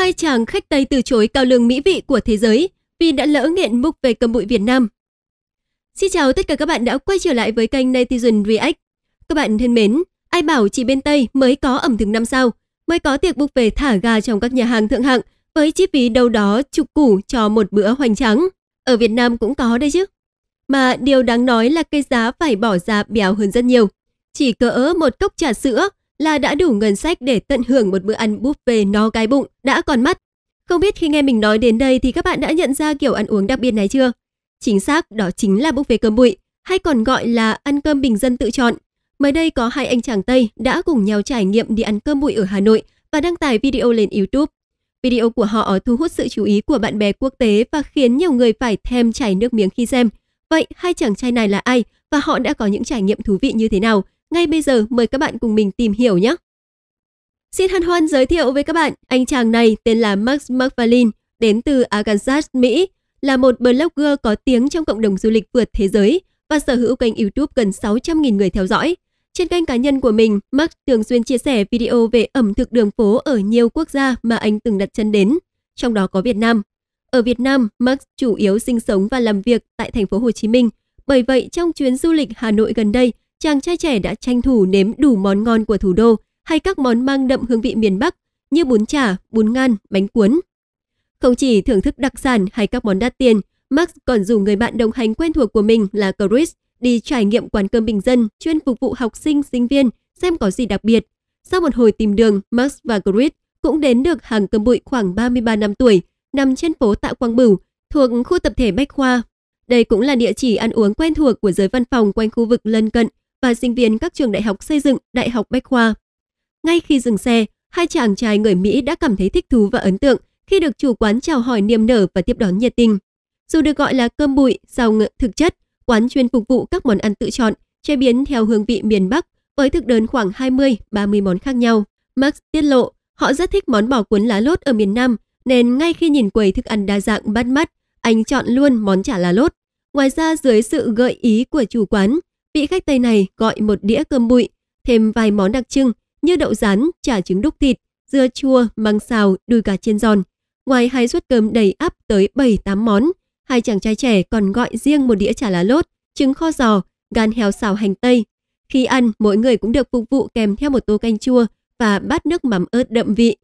Hai chàng khách Tây từ chối cao lương mỹ vị của thế giới vì đã lỡ nghiện múc về cơm bụi Việt Nam. Xin chào tất cả các bạn đã quay trở lại với kênh Netizen React. Các bạn thân mến, ai bảo chỉ bên Tây mới có ẩm thực năm sao, mới có tiệc bục về thả gà trong các nhà hàng thượng hạng với chi phí đâu đó chục củ cho một bữa hoành tráng. Ở Việt Nam cũng có đây chứ. Mà điều đáng nói là cái giá phải bỏ ra béo hơn rất nhiều. Chỉ cỡ một cốc trà sữa là đã đủ ngân sách để tận hưởng một bữa ăn buffet no cái bụng, đã còn mắt. Không biết khi nghe mình nói đến đây thì các bạn đã nhận ra kiểu ăn uống đặc biệt này chưa? Chính xác đó chính là buffet cơm bụi, hay còn gọi là ăn cơm bình dân tự chọn. Mới đây có hai anh chàng Tây đã cùng nhau trải nghiệm đi ăn cơm bụi ở Hà Nội và đăng tải video lên YouTube. Video của họ thu hút sự chú ý của bạn bè quốc tế và khiến nhiều người phải thèm chảy nước miếng khi xem. Vậy hai chàng trai này là ai và họ đã có những trải nghiệm thú vị như thế nào? Ngay bây giờ mời các bạn cùng mình tìm hiểu nhé. Xin hân hoan giới thiệu với các bạn, anh chàng này tên là Max McFarlane, đến từ Arkansas, Mỹ, là một blogger có tiếng trong cộng đồng du lịch vượt thế giới và sở hữu kênh YouTube gần 600.000 người theo dõi. Trên kênh cá nhân của mình, Max thường xuyên chia sẻ video về ẩm thực đường phố ở nhiều quốc gia mà anh từng đặt chân đến, trong đó có Việt Nam. Ở Việt Nam, Max chủ yếu sinh sống và làm việc tại thành phố Hồ Chí Minh. Bởi vậy, trong chuyến du lịch Hà Nội gần đây, chàng trai trẻ đã tranh thủ nếm đủ món ngon của thủ đô hay các món mang đậm hương vị miền Bắc như bún chả, bún ngan, bánh cuốn. Không chỉ thưởng thức đặc sản hay các món đắt tiền, Max còn rủ người bạn đồng hành quen thuộc của mình là Chris đi trải nghiệm quán cơm bình dân chuyên phục vụ học sinh, sinh viên xem có gì đặc biệt. Sau một hồi tìm đường, Max và Chris cũng đến được hàng cơm bụi khoảng 33 năm tuổi, nằm trên phố Tạ Quang Bửu, thuộc khu tập thể Bách Khoa. Đây cũng là địa chỉ ăn uống quen thuộc của giới văn phòng quanh khu vực lân cận và sinh viên các trường đại học xây dựng, đại học bách khoa. Ngay khi dừng xe, hai chàng trai người Mỹ đã cảm thấy thích thú và ấn tượng khi được chủ quán chào hỏi niềm nở và tiếp đón nhiệt tình. Dù được gọi là cơm bụi, rau ngự thực chất, quán chuyên phục vụ các món ăn tự chọn, chế biến theo hương vị miền Bắc với thực đơn khoảng 20-30 món khác nhau. Max tiết lộ, họ rất thích món bò cuốn lá lốt ở miền Nam, nên ngay khi nhìn quầy thức ăn đa dạng bắt mắt, anh chọn luôn món chả lá lốt. Ngoài ra, dưới sự gợi ý của chủ quán, Vị khách Tây này gọi một đĩa cơm bụi, thêm vài món đặc trưng như đậu rán, chả trứng đúc thịt, dưa chua, măng xào, đùi gà chiên giòn. Ngoài hai suất cơm đầy ắp tới 7-8 món, hai chàng trai trẻ còn gọi riêng một đĩa chả lá lốt, trứng kho giò, gan heo xào hành tây. Khi ăn, mỗi người cũng được phục vụ kèm theo một tô canh chua và bát nước mắm ớt đậm vị.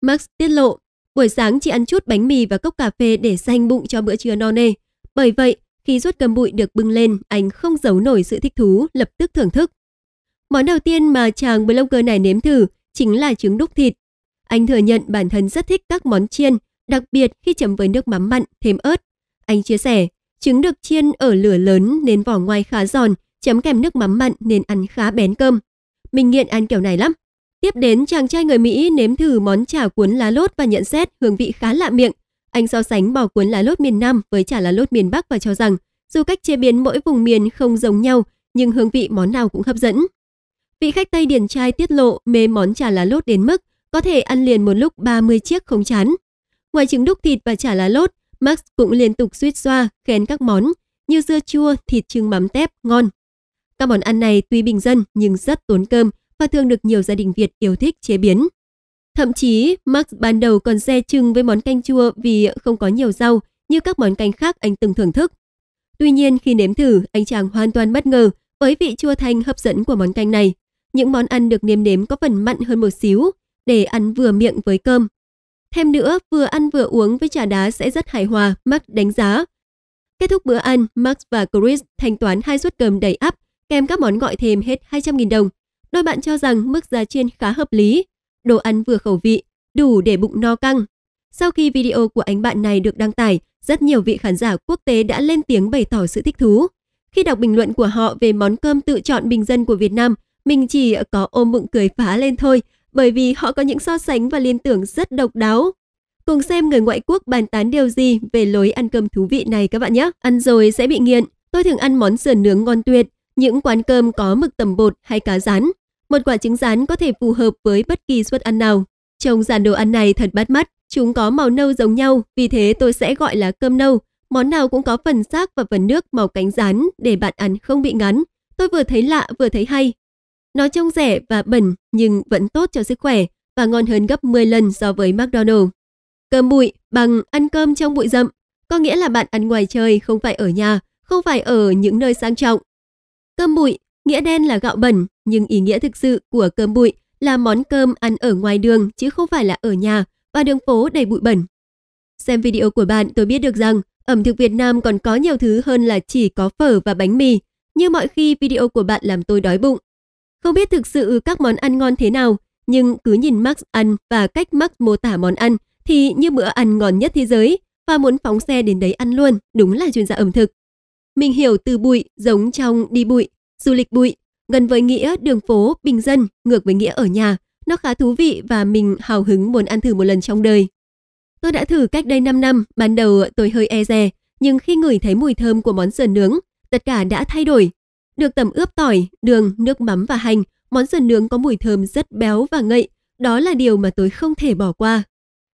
Max tiết lộ, buổi sáng chỉ ăn chút bánh mì và cốc cà phê để dành bụng cho bữa trưa no nê. Bởi vậy, khi rút cầm bụi được bưng lên, anh không giấu nổi sự thích thú, lập tức thưởng thức. Món đầu tiên mà chàng blogger này nếm thử chính là trứng đúc thịt. Anh thừa nhận bản thân rất thích các món chiên, đặc biệt khi chấm với nước mắm mặn, thêm ớt. Anh chia sẻ, trứng được chiên ở lửa lớn nên vỏ ngoài khá giòn, chấm kèm nước mắm mặn nên ăn khá bén cơm. Mình nghiện ăn kiểu này lắm. Tiếp đến chàng trai người Mỹ nếm thử món chả cuốn lá lốt và nhận xét hương vị khá lạ miệng, anh so sánh bò cuốn lá lốt miền Nam với chả lá lốt miền Bắc và cho rằng dù cách chế biến mỗi vùng miền không giống nhau nhưng hương vị món nào cũng hấp dẫn. Vị khách Tây Điền Trai tiết lộ mê món chả lá lốt đến mức có thể ăn liền một lúc 30 chiếc không chán. Ngoài trứng đúc thịt và chả lá lốt, Max cũng liên tục suýt xoa khen các món như dưa chua, thịt trứng mắm tép ngon. Các món ăn này tuy bình dân nhưng rất tốn cơm và thường được nhiều gia đình Việt yêu thích chế biến. Thậm chí, Max ban đầu còn dè chừng với món canh chua vì không có nhiều rau như các món canh khác anh từng thưởng thức. Tuy nhiên khi nếm thử, anh chàng hoàn toàn bất ngờ với vị chua thanh hấp dẫn của món canh này. Những món ăn được nêm nếm có phần mặn hơn một xíu để ăn vừa miệng với cơm. Thêm nữa, vừa ăn vừa uống với trà đá sẽ rất hài hòa, Max đánh giá. Kết thúc bữa ăn, Max và Chris thanh toán hai suất cơm đầy ắp, kèm các món gọi thêm hết 200.000 đồng. Đôi bạn cho rằng mức giá trên khá hợp lý, đồ ăn vừa khẩu vị, đủ để bụng no căng. Sau khi video của anh bạn này được đăng tải, rất nhiều vị khán giả quốc tế đã lên tiếng bày tỏ sự thích thú. Khi đọc bình luận của họ về món cơm tự chọn bình dân của Việt Nam, mình chỉ có ôm bụng cười phá lên thôi, bởi vì họ có những so sánh và liên tưởng rất độc đáo. Cùng xem người ngoại quốc bàn tán điều gì về lối ăn cơm thú vị này các bạn nhé. Ăn rồi sẽ bị nghiện. Tôi thường ăn món sườn nướng ngon tuyệt, những quán cơm có mực tầm bột hay cá rán. Một quả trứng rán có thể phù hợp với bất kỳ suất ăn nào. Trong dàn đồ ăn này thật bắt mắt, chúng có màu nâu giống nhau, vì thế tôi sẽ gọi là cơm nâu. Món nào cũng có phần xác và phần nước màu cánh rán để bạn ăn không bị ngắn. Tôi vừa thấy lạ vừa thấy hay. Nó trông rẻ và bẩn nhưng vẫn tốt cho sức khỏe và ngon hơn gấp 10 lần so với McDonald's. Cơm bụi bằng ăn cơm trong bụi rậm, có nghĩa là bạn ăn ngoài trời không phải ở nhà, không phải ở những nơi sang trọng. Cơm bụi Nghĩa đen là gạo bẩn, nhưng ý nghĩa thực sự của cơm bụi là món cơm ăn ở ngoài đường chứ không phải là ở nhà và đường phố đầy bụi bẩn. Xem video của bạn tôi biết được rằng ẩm thực Việt Nam còn có nhiều thứ hơn là chỉ có phở và bánh mì, như mọi khi video của bạn làm tôi đói bụng. Không biết thực sự các món ăn ngon thế nào, nhưng cứ nhìn Max ăn và cách Max mô tả món ăn thì như bữa ăn ngon nhất thế giới và muốn phóng xe đến đấy ăn luôn, đúng là chuyên gia ẩm thực. Mình hiểu từ bụi giống trong đi bụi Du lịch bụi, gần với nghĩa đường phố bình dân, ngược với nghĩa ở nhà, nó khá thú vị và mình hào hứng muốn ăn thử một lần trong đời. Tôi đã thử cách đây 5 năm, ban đầu tôi hơi e dè, nhưng khi ngửi thấy mùi thơm của món sườn nướng, tất cả đã thay đổi. Được tẩm ướp tỏi, đường, nước mắm và hành, món sườn nướng có mùi thơm rất béo và ngậy, đó là điều mà tôi không thể bỏ qua.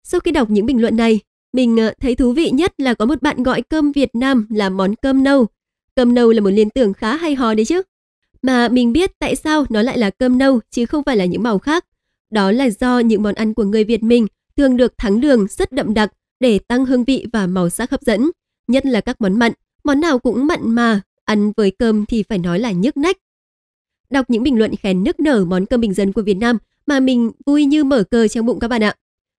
Sau khi đọc những bình luận này, mình ờ, thấy thú vị nhất là có một bạn gọi cơm Việt Nam là món cơm nâu. Cơm nâu là một liên tưởng khá hay ho đấy chứ mà mình biết tại sao nó lại là cơm nâu chứ không phải là những màu khác. Đó là do những món ăn của người Việt mình thường được thắng đường rất đậm đặc để tăng hương vị và màu sắc hấp dẫn, nhất là các món mặn, món nào cũng mặn mà, ăn với cơm thì phải nói là nhức nách. Đọc những bình luận khen nức nở món cơm bình dân của Việt Nam mà mình vui như mở cờ trong bụng các bạn ạ.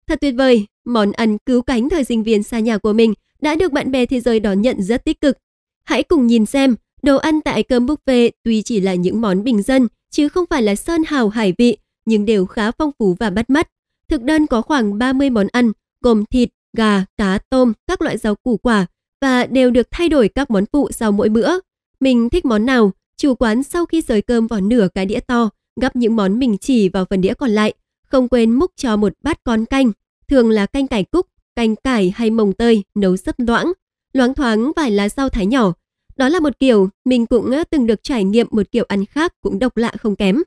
Thật tuyệt vời, món ăn cứu cánh thời sinh viên xa nhà của mình đã được bạn bè thế giới đón nhận rất tích cực. Hãy cùng nhìn xem Đồ ăn tại cơm buffet tuy chỉ là những món bình dân, chứ không phải là sơn hào hải vị, nhưng đều khá phong phú và bắt mắt. Thực đơn có khoảng 30 món ăn, gồm thịt, gà, cá, tôm, các loại rau củ quả và đều được thay đổi các món phụ sau mỗi bữa. Mình thích món nào, chủ quán sau khi rời cơm vào nửa cái đĩa to, gắp những món mình chỉ vào phần đĩa còn lại, không quên múc cho một bát con canh, thường là canh cải cúc, canh cải hay mồng tơi nấu sấp loãng, loáng thoáng vài lá rau thái nhỏ, đó là một kiểu mình cũng từng được trải nghiệm một kiểu ăn khác cũng độc lạ không kém.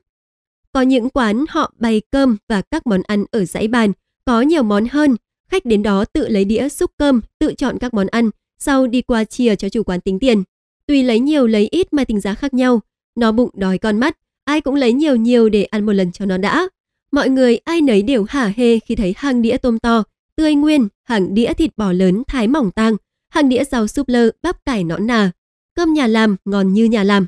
Có những quán họ bày cơm và các món ăn ở dãy bàn, có nhiều món hơn. Khách đến đó tự lấy đĩa xúc cơm, tự chọn các món ăn, sau đi qua chia cho chủ quán tính tiền. Tuy lấy nhiều lấy ít mà tính giá khác nhau, nó bụng đói con mắt, ai cũng lấy nhiều nhiều để ăn một lần cho nó đã. Mọi người ai nấy đều hả hê khi thấy hàng đĩa tôm to, tươi nguyên, hàng đĩa thịt bò lớn thái mỏng tang, hàng đĩa rau súp lơ, bắp cải nõn nà, cơm nhà làm ngon như nhà làm.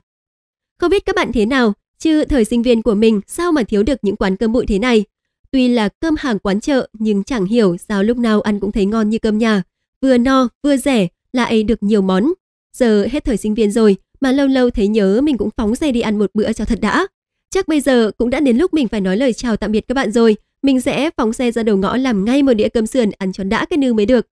Không biết các bạn thế nào, chứ thời sinh viên của mình sao mà thiếu được những quán cơm bụi thế này. Tuy là cơm hàng quán chợ nhưng chẳng hiểu sao lúc nào ăn cũng thấy ngon như cơm nhà. Vừa no, vừa rẻ, lại được nhiều món. Giờ hết thời sinh viên rồi mà lâu lâu thấy nhớ mình cũng phóng xe đi ăn một bữa cho thật đã. Chắc bây giờ cũng đã đến lúc mình phải nói lời chào tạm biệt các bạn rồi. Mình sẽ phóng xe ra đầu ngõ làm ngay một đĩa cơm sườn ăn cho đã cái nương mới được.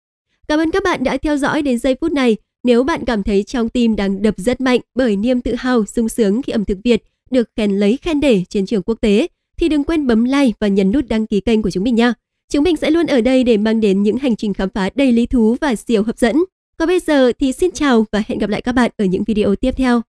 Cảm ơn các bạn đã theo dõi đến giây phút này. Nếu bạn cảm thấy trong tim đang đập rất mạnh bởi niềm tự hào, sung sướng khi ẩm thực Việt được khen lấy khen để trên trường quốc tế, thì đừng quên bấm like và nhấn nút đăng ký kênh của chúng mình nha. Chúng mình sẽ luôn ở đây để mang đến những hành trình khám phá đầy lý thú và siêu hấp dẫn. Còn bây giờ thì xin chào và hẹn gặp lại các bạn ở những video tiếp theo.